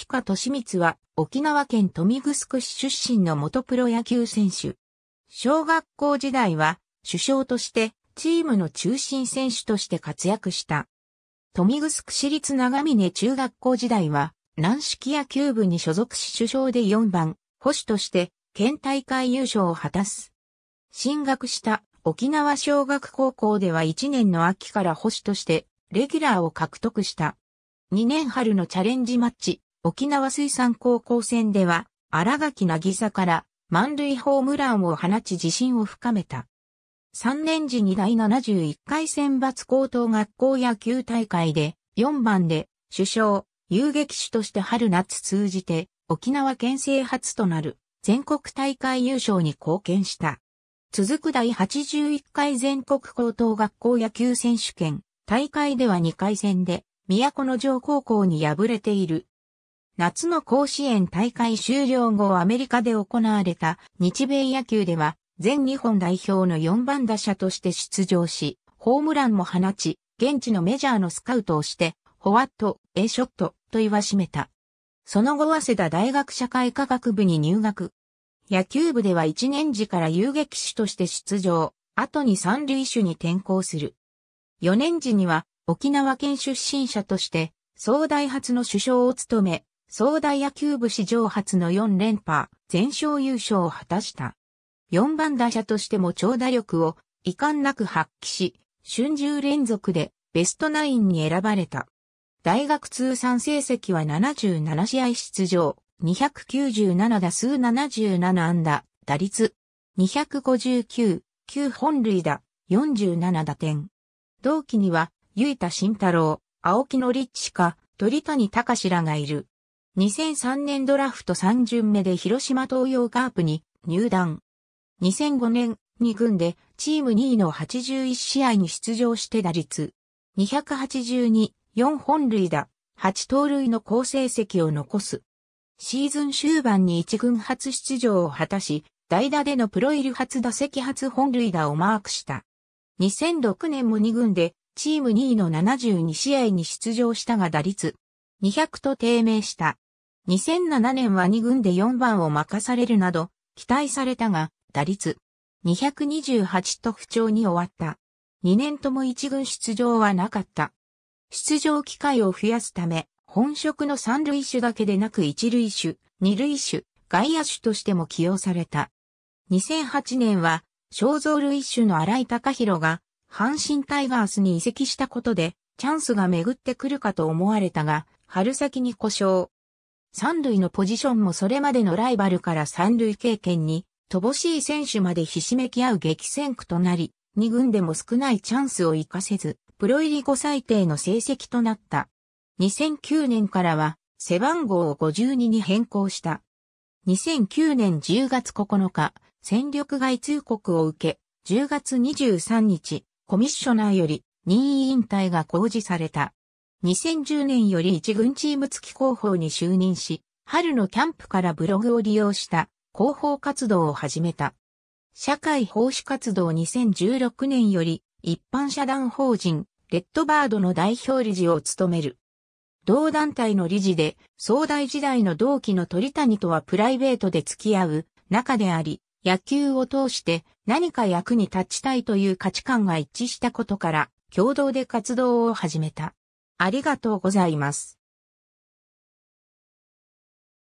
秋川利光は沖縄県富城市出身の元プロ野球選手。小学校時代は首相としてチームの中心選手として活躍した。富城市立長峰中学校時代は軟式野球部に所属し首相で4番、保守として県大会優勝を果たす。進学した沖縄小学高校では1年の秋から保守としてレギュラーを獲得した。2年春のチャレンジマッチ、沖縄水産高校戦では、荒垣渚から満塁ホームランを放ち自信を深めた。3年時に第71回選抜高等学校野球大会で4番で首相、遊撃手として春夏通じて沖縄県勢初となる全国大会優勝に貢献した。続く第81回全国高等学校野球選手権大会では2回戦で都の城高校に敗れている夏の甲子園大会終了後アメリカで行われた日米野球では全日本代表の4番打者として出場し、ホームランも放ち、現地のメジャーのスカウトをして、ホワット、エショットと言わしめた。その後、早稲田大学社会科学部に入学。野球部では1年時から遊撃手として出場、後に三塁手に転向する。4年時には沖縄県出身者として、総大発の首相を務め、総大野球部史上初の4連覇、全勝優勝を果たした。4番打者としても長打力を遺憾なく発揮し、春秋連続でベストナインに選ばれた。大学通算成績は77試合出場、297打数77安打、打率259、9本塁打、47打点。同期には、ゆいた慎太郎、青木のリッチか、鳥谷隆らがいる。2003年ドラフト3巡目で広島東洋カープに入団。2005年に軍でチーム2位の81試合に出場して打率282、4本塁打、8盗塁の好成績を残す。シーズン終盤に1軍初出場を果たし、代打でのプロ入り初打席初本塁打をマークした。2006年も2軍でチーム2位の72試合に出場したが打率200と低迷した。2007年は2軍で4番を任されるなど、期待されたが、打率228と不調に終わった。2年とも1軍出場はなかった。出場機会を増やすため、本職の三塁手だけでなく一塁手、二塁手、外野手としても起用された。2008年は、肖像類手の荒井隆弘が、阪神タイガースに移籍したことで、チャンスが巡ってくるかと思われたが、春先に故障。三塁のポジションもそれまでのライバルから三塁経験に、乏しい選手までひしめき合う激戦区となり、二軍でも少ないチャンスを活かせず、プロ入り後最低の成績となった。2009年からは、背番号を52に変更した。2009年10月9日、戦力外通告を受け、10月23日、コミッショナーより任意引退が公示された。2010年より一軍チーム付き広報に就任し、春のキャンプからブログを利用した広報活動を始めた。社会奉仕活動2016年より一般社団法人レッドバードの代表理事を務める。同団体の理事で、総大時代の同期の鳥谷とはプライベートで付き合う仲であり、野球を通して何か役に立ちたいという価値観が一致したことから、共同で活動を始めた。ありがとうございます。